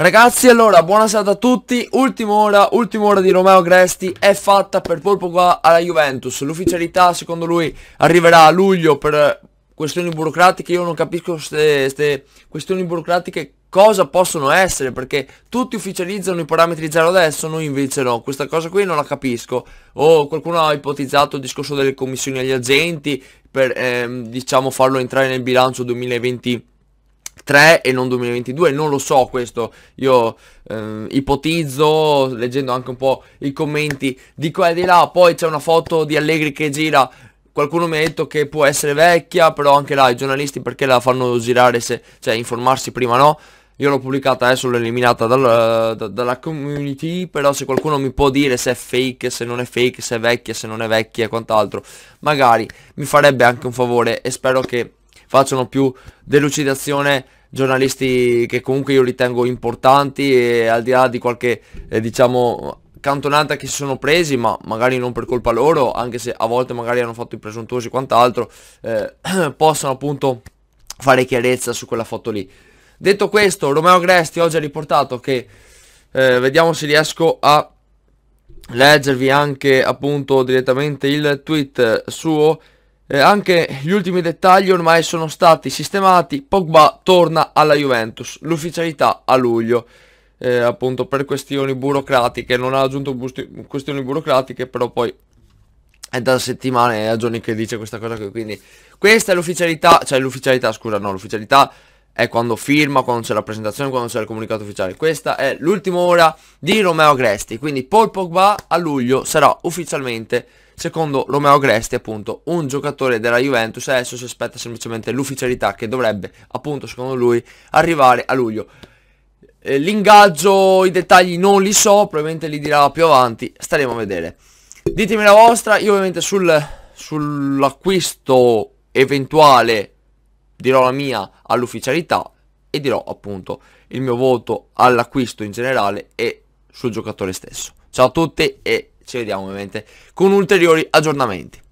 Ragazzi allora buonasera a tutti Ultima ora, ultima ora di Romeo Gresti È fatta per Polpo alla Juventus L'ufficialità secondo lui arriverà a luglio per questioni burocratiche Io non capisco queste questioni burocratiche cosa possono essere Perché tutti ufficializzano i parametri zero adesso Noi invece no Questa cosa qui non la capisco O oh, qualcuno ha ipotizzato il discorso delle commissioni agli agenti Per ehm, diciamo farlo entrare nel bilancio 2020 2023 e non 2022, non lo so questo, io ehm, ipotizzo leggendo anche un po' i commenti di qua e di là, poi c'è una foto di Allegri che gira, qualcuno mi ha detto che può essere vecchia, però anche là i giornalisti perché la fanno girare se, cioè informarsi prima no? Io l'ho pubblicata adesso, eh, l'ho eliminata dal, da, dalla community, però se qualcuno mi può dire se è fake, se non è fake, se è vecchia, se non è vecchia e quant'altro, magari mi farebbe anche un favore e spero che facciano più delucidazione giornalisti che comunque io ritengo importanti e al di là di qualche eh, diciamo cantonata che si sono presi ma magari non per colpa loro anche se a volte magari hanno fatto i presuntuosi quant'altro eh, possano appunto fare chiarezza su quella foto lì detto questo Romeo Gresti oggi ha riportato che eh, vediamo se riesco a leggervi anche appunto direttamente il tweet suo eh, anche gli ultimi dettagli ormai sono stati sistemati, Pogba torna alla Juventus, l'ufficialità a luglio, eh, appunto per questioni burocratiche, non ha aggiunto questioni burocratiche, però poi è da settimane, e a giorni che dice questa cosa qui, quindi questa è l'ufficialità, cioè l'ufficialità, scusa, no, l'ufficialità è quando firma, quando c'è la presentazione, quando c'è il comunicato ufficiale, questa è l'ultima ora di Romeo Cresti, quindi Paul Pogba a luglio sarà ufficialmente Secondo Romeo Gresti, appunto, un giocatore della Juventus adesso si aspetta semplicemente l'ufficialità che dovrebbe, appunto, secondo lui, arrivare a luglio. Eh, l'ingaggio, i dettagli non li so, probabilmente li dirà più avanti, staremo a vedere. Ditemi la vostra, io ovviamente sul, sull'acquisto eventuale dirò la mia all'ufficialità e dirò appunto il mio voto all'acquisto in generale e sul giocatore stesso. Ciao a tutti e ci vediamo ovviamente con ulteriori aggiornamenti.